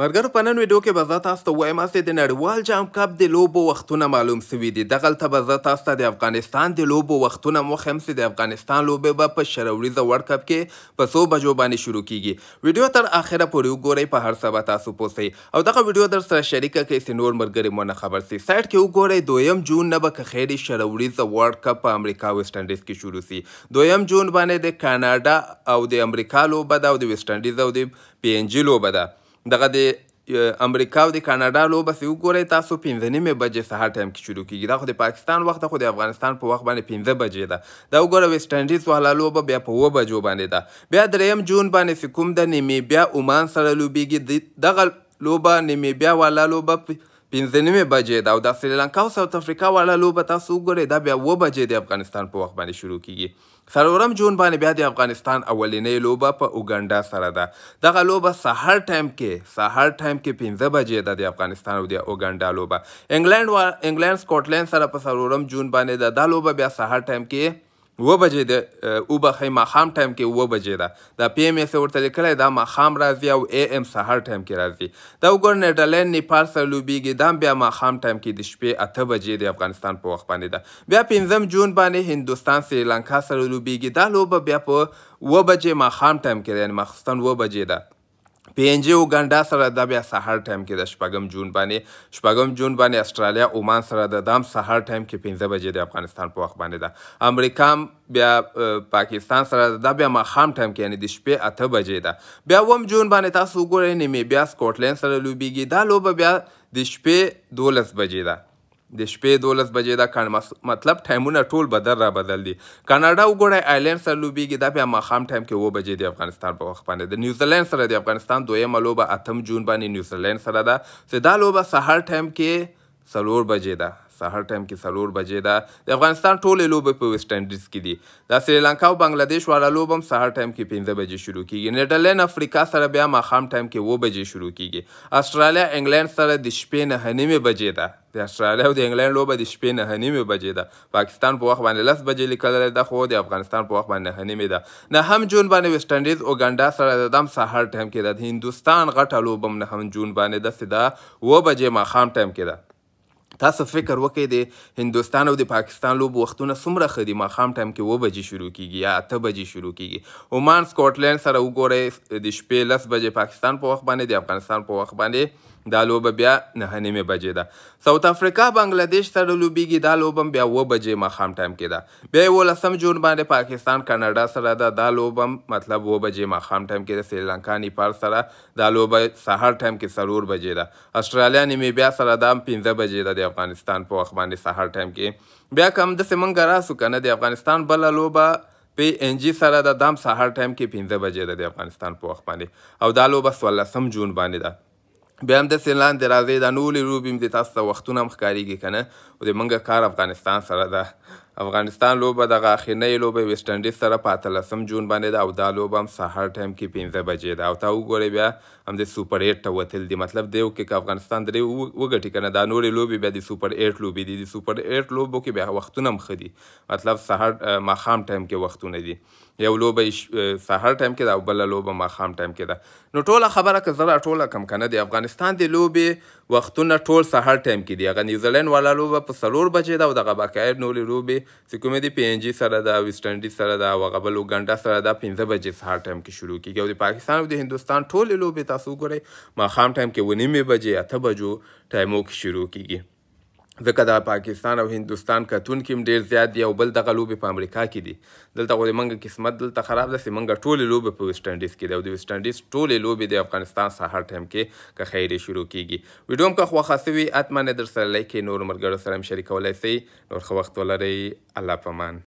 مرګر په نن ویډیو کې به زه تاسو ته وایم چې د نړیوال جام کپ د لوبو وختونه معلوم سوي دي دغلته به زه تاسو ته د افغانستان د لوبو وختونه وښیم چې د افغانستان لوبې به په شروریزه ورلډ کپ کې په څو بجو باندې شروع کیږي ویډیو تر آخره پورې وګورئ په هر څه به تاسو پوسئ او دغه ویډیو در سره شریکه کړئ چې نور ملګري مو نه خبر سي سایټ کې وګورئ دویم جون نه به که خیرې شروریزه ورلډ کپ په امریکا ویسټ انډیز کې شروع سي دویم جون باندې د کاناډا او د امریکا لوبه ده او د ویسټ انډیز او د پی ان جی لوبه ده دغه د امریکا او د کاناډا لوبه سې وګورئ تاسو پنځه نیمې بجې سهار ټایم کې شروع کیږي دا خو د پاکستان وخت خو د افغانستان په وخت باندې پنځه بجې ده دا وګوره ویسټ انډیز وهله لوبه بیا په اووه بجو باندې ده بیا دریم جون باندې سې کوم د نیمیبیا عمان سره لوبیږي دغه لوبه نیمیبیا والا لوبه 15 بجې دا او د سریلانکا او ساوث افریقا والا لوبه تاسو وګورئ دا بیا و بجې د افغانستان په وخت باندې شروع کیږي سرورم جون باندې بیا د افغانستان اولنې لوبه په اوګاندا سره ده دغه لوبه سحر ټایم کې سحر ټایم کې 15 بجې ده د افغانستان او د اوګاندا لوبه انګلند انګلند سکاټلند سره په سرورم جون باندې ده دا لوبه بیا سحر ټایم کې و بجې د او بخې ماخام ټایم کې و بجې ده د پی ایم ایس ورته لیکلی دا ماخام راځي او ای ایم سهار ټایم کې راځي دا وګور نیدرلند نیپال سره لوبیږي دا بیا ماخام ټایم کې د شپې اته بجې د افغانستان په وخت باندې ده بیا پنځم جون باندې هندوستان سریلانکا سره لوبیږي دا لوبه بیا په و بجې ماخام ټایم کې ده یعنې ماخستن و بجې ده په انجی اوګانډا سره د بیا سهار ټایم کې د شپږم جون باندې شپږم جون باندې استرالیا عمان سره د دام سهار ټایم کې 15 بجې د افغانستان په وخت باندې ده امریکا بیا پاکستان سره د بیا مخام ټایم کې یعنی د شپې 8 بجې ده بیا وم جون باندې تاسو ګورئ نیمه بیا سکوټلند سره لوبيږي دا لوبه بیا د شپې 12 بجې ده د شپې دولس بجې دا کڼ مطلب ټایمونه ټول بدل را بدل دي کاناډا وګورئ آیرلینډ سره لوبیږي دا بیا ماښام ټایم کې اوه بجې د افغانستان په وخت باندې د نیوزیلینډ سره د افغانستان دویمه لوبه اتم جون باندې نیوزیلینډ سره ده چې دا لوبه سهار ټایم کې سلور بجې ده سهار ټایم کې سلور بجې ده د افغانستان ټولې لوبې په ویسټ انډیز کې دي د سریلانکا او بنگلاديش واړه لوبه هم سهار ټایم کې پنځه بجې شروع کیږي نیدرلینډ افریقا سره بیا ماښام ټایم کې اووه بجې شروع کیږي استرالیا انګلینډ سره د شپې نه نیمې بجې ده د استرالیا او د انګلینډ لوبه د شپې نه نیمې بجې ده پاکستان په وخت باندې لس بجې لیکلې ده خو د افغانستان په وخت باندې نه نیمې ده نه هم جون باندې ویسټ انډیز اوګانډا سره د دم سهار ټایم کې ده د هندوستان غټه لوبه هم نه هم جون باندې ده سیده اووه بجې ماښام ټایم کې ده تاسو فکر وکړئ د هندستان او د پاکستان لوب وختونه څومره ښه دي ماښام ټایم کې اوه بجې شروع کیږي یا اته بجې شروع کیږي عمان سکاټلند سره وګورئ د شپې لس بجې پاکستان په وخت باندې د افغانستان په وخت باندې دا لوبه بیا نه نیمه بجې ده ساوت افریقا بنگلاديش سره لوبيږي دا لوبه بیا و بجې مخام ټایم کې ده بیا یو لسم جون باندې پاکستان کاناډا سره ده دا لوبه مطلب و بجې مخام ټایم کې ده سریلانکا نیپال سره دا لوبه سهار ټایم کې سرور بجې ده استرالیا نیمه بیا سره ده 15 بجې ده د افغانستان په وخت باندې سهار ټایم کې بیا کم د سیمنګ راسو کنه د افغانستان بل لوبه پی ان جی سره د دام سهار ټایم کې 15 بجې د افغانستان په وخت باندې او دا لوبه 13 جون باندې ده بیا هم داسې لاندې راځئ دا نولې روبې مې دې تاسو ته وختونه هم ښکارېږي که نه خو د مونږ کار افغانستان سره ده افغانستان لوبه د غاخینۍ لوبه ویسټ انډیز سره په اتلسم جون باندې ده او دا لوبه هم سهار ټایم کې پنځه بجې ده او تا وګورئ بیا همدې سوپر ایټ ته وتل دي مطلب دی وکړي که افغانستان درې وګټي که نه دا نورې لوبې بیا د سوپر ایټ لوبې دي د سوپر ایټ لوبو کې بیا وختونه هم ښه دي مطلب سهار ماښام ټایم کې وختونه دي یو لوبه سهار ټایم کې ده او بله لوبه ماښام ټایم کې ده نو ټوله خبره که زه راټوله کم که نه د افغانستان د لوبې وختونه ټول سهار ټایم کې دي هغه نیوزیلینډ والا لوبه په څلور بجې ده او دغه بقایر نورې لوبې کومې دی پی ان جی سره دا ویسټ انډیز سره دا او غبل وګنډا سره دا 15 بجې سهار ټایم کې شروع کیږي او د پاکستان او د هندستان ټول لوبې تاسو ګورئ ما خام ټایم کې ونیمه بجې اته بجو ټایمو کې شروع کیږي ځکه د پاکستان او هندوستان کتون کې ډیر زیات دی او بل دغه لوبې په امریکا کې دي دلته خو د منګه قسمت دلته خراب ده چې منګه ټولې لوبې په ویسټ انډیز کې ده او د ویسټ انډیز ټولې لوبې د افغانستان سهار ټایم کې که خیرې شروع کیږي ویډیو هم که خوښه سوي حتما یې درسره لایک کړئ نورو ملګرو سره هم شریکولی سئ نور ښه وخت ولرئ الله پامان